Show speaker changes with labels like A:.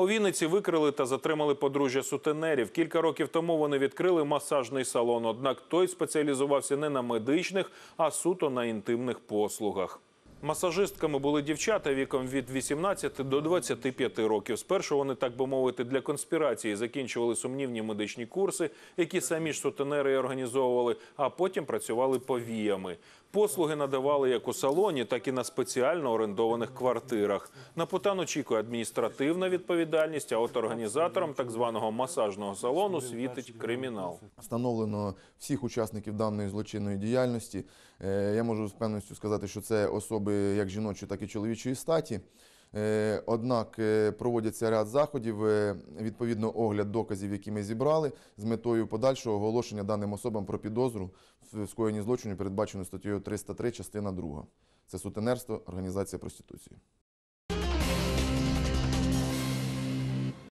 A: У Вінниці викрили та затримали подружжя сутенерів. Кілька років тому вони відкрили масажний салон. Однак той спеціалізувався не на медичних, а суто на інтимних послугах. Масажистками були дівчата віком від 18 до 25 років. Спершу вони, так би мовити, для конспірації закінчували сумнівні медичні курси, які самі ж сутенери організовували, а потім працювали повіями. Послуги надавали як у салоні, так і на спеціально орендованих квартирах. На путан очікує адміністративна відповідальність. А от організаторам так званого масажного салону світить кримінал.
B: Встановлено всіх учасників даної злочинної діяльності. Е, я можу з певністю сказати, що це особи особи як жіночої, так і чоловічої статі. Е, однак е, проводяться ряд заходів, е, відповідно огляд доказів, які ми зібрали, з метою подальшого оголошення даним особам про підозру в скоєнні злочину, передбачено статтєю 303, частина 2. Це сутенерство, організація проституції.